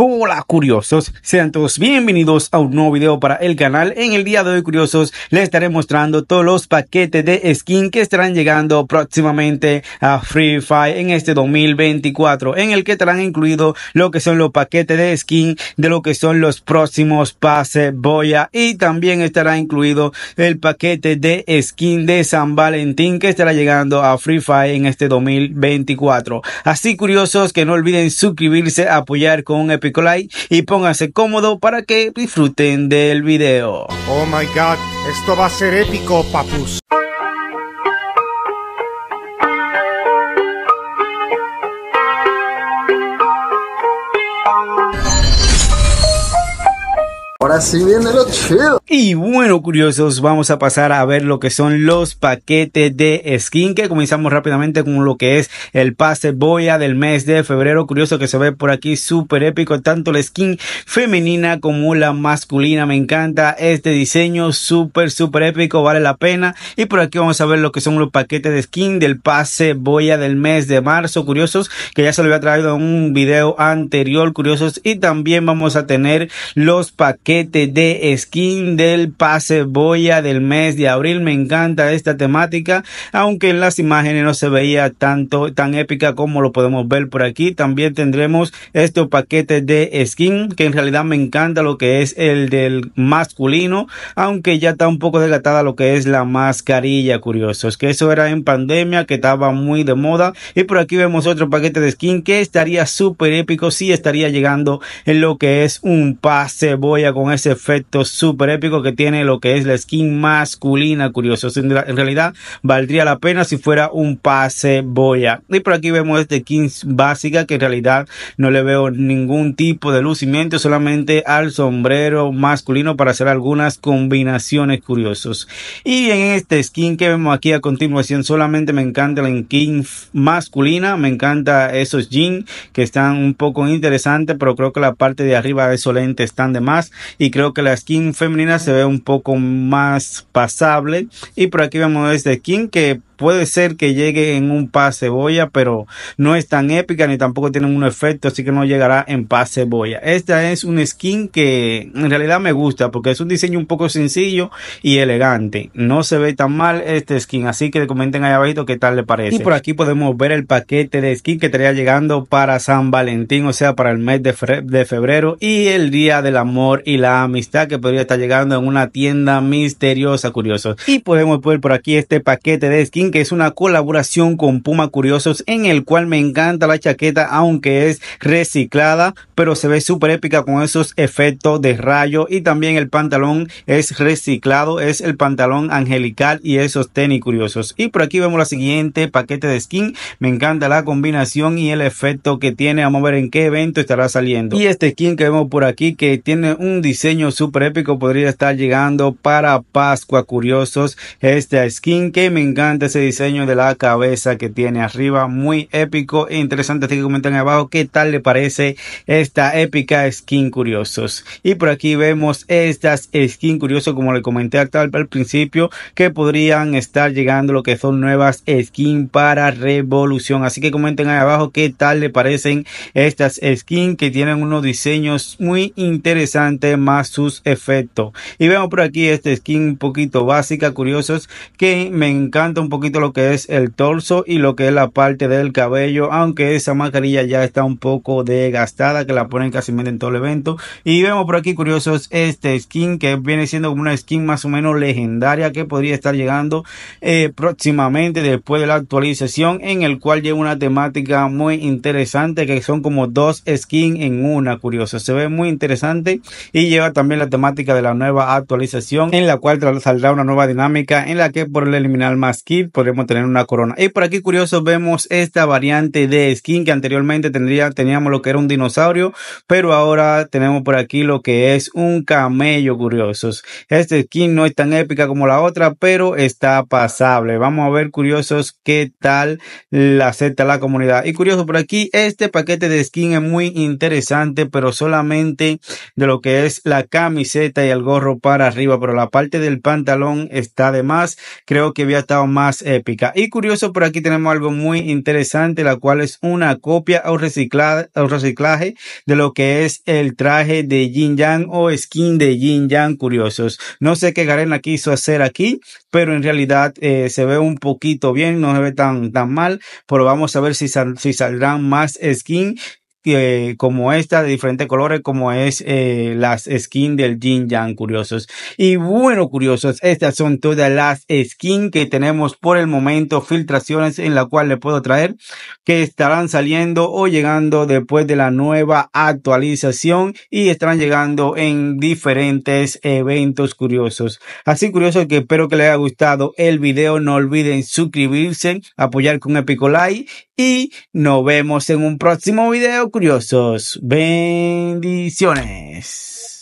Hola curiosos, sean todos bienvenidos a un nuevo video para el canal. En el día de hoy curiosos les estaré mostrando todos los paquetes de skin que estarán llegando próximamente a Free Fire en este 2024 en el que estarán incluidos lo que son los paquetes de skin de lo que son los próximos pase Boya y también estará incluido el paquete de skin de San Valentín que estará llegando a Free Fire en este 2024. Así curiosos que no olviden suscribirse, apoyar con un y pónganse cómodo para que disfruten del video. Oh my god, esto va a ser épico, papus. Ahora sí viene lo chido. Y bueno, curiosos, vamos a pasar a ver lo que son los paquetes de skin que comenzamos rápidamente con lo que es el pase boya del mes de febrero. Curioso que se ve por aquí súper épico, tanto la skin femenina como la masculina. Me encanta este diseño, súper, súper épico, vale la pena. Y por aquí vamos a ver lo que son los paquetes de skin del pase boya del mes de marzo. Curiosos, que ya se lo había traído en un video anterior, curiosos. Y también vamos a tener los paquetes de skin del pase boya del mes de abril. Me encanta esta temática, aunque en las imágenes no se veía tanto, tan épica como lo podemos ver por aquí. También tendremos este paquete de skin, que en realidad me encanta lo que es el del masculino, aunque ya está un poco desgastada lo que es la mascarilla, curioso. Es que eso era en pandemia, que estaba muy de moda. Y por aquí vemos otro paquete de skin que estaría súper épico, si estaría llegando en lo que es un pase boya con ese efecto súper épico que tiene lo que es la skin masculina, curioso. En realidad, valdría la pena si fuera un pase boya. Y por aquí vemos este skin básica que en realidad no le veo ningún tipo de lucimiento, solamente al sombrero masculino para hacer algunas combinaciones curiosos. Y en este skin que vemos aquí a continuación, solamente me encanta la skin masculina, me encanta esos jeans que están un poco interesantes, pero creo que la parte de arriba de esos están de más y creo que la skin femenina se ve un poco más pasable. Y por aquí vemos este King que Puede ser que llegue en un pase cebolla, pero no es tan épica ni tampoco tiene un efecto, así que no llegará en pase cebolla. Esta es un skin que en realidad me gusta porque es un diseño un poco sencillo y elegante. No se ve tan mal este skin, así que comenten ahí abajito qué tal le parece. Y por aquí podemos ver el paquete de skin que estaría llegando para San Valentín, o sea, para el mes de, de febrero y el Día del Amor y la Amistad que podría estar llegando en una tienda misteriosa, curioso. Y podemos ver por aquí este paquete de skin que es una colaboración con Puma Curiosos, en el cual me encanta la chaqueta, aunque es reciclada, pero se ve súper épica con esos efectos de rayo. Y también el pantalón es reciclado, es el pantalón angelical y esos tenis curiosos. Y por aquí vemos la siguiente paquete de skin. Me encanta la combinación y el efecto que tiene. Vamos a ver en qué evento estará saliendo. Y este skin que vemos por aquí, que tiene un diseño súper épico, podría estar llegando para Pascua Curiosos. Esta skin que me encanta, es diseño de la cabeza que tiene arriba. Muy épico e interesante. Así que comenten abajo qué tal le parece esta épica skin curiosos. Y por aquí vemos estas skin curiosos, como le comenté al, al principio, que podrían estar llegando lo que son nuevas skin para revolución. Así que comenten ahí abajo qué tal le parecen estas skin que tienen unos diseños muy interesantes más sus efectos. Y vemos por aquí esta skin un poquito básica, curiosos, que me encanta un poquito lo que es el torso y lo que es la parte del cabello, aunque esa mascarilla ya está un poco desgastada, que la ponen casi en todo el evento. Y vemos por aquí curiosos este skin que viene siendo como una skin más o menos legendaria que podría estar llegando eh, próximamente después de la actualización, en el cual lleva una temática muy interesante que son como dos skins en una, curioso. Se ve muy interesante y lleva también la temática de la nueva actualización en la cual saldrá una nueva dinámica en la que por el eliminar más kit podríamos tener una corona. Y por aquí curiosos vemos esta variante de skin que anteriormente tendría, teníamos lo que era un dinosaurio, pero ahora tenemos por aquí lo que es un camello curiosos. Esta skin no es tan épica como la otra, pero está pasable. Vamos a ver curiosos qué tal la acepta la comunidad. Y curioso por aquí, este paquete de skin es muy interesante, pero solamente de lo que es la camiseta y el gorro para arriba, pero la parte del pantalón está de más. Creo que había estado más épica. Y curioso, por aquí tenemos algo muy interesante, la cual es una copia o, o reciclaje de lo que es el traje de Jin Yang o skin de Jin Yang curiosos. No sé qué Garena quiso hacer aquí, pero en realidad eh, se ve un poquito bien, no se ve tan, tan mal, pero vamos a ver si, si saldrán más skin como esta de diferentes colores como es eh, las skins del Jin Yang curiosos y bueno curiosos estas son todas las skins que tenemos por el momento filtraciones en la cual le puedo traer que estarán saliendo o llegando después de la nueva actualización y estarán llegando en diferentes eventos curiosos así curioso que espero que les haya gustado el video no olviden suscribirse apoyar con un like y nos vemos en un próximo video curiosos. Bendiciones.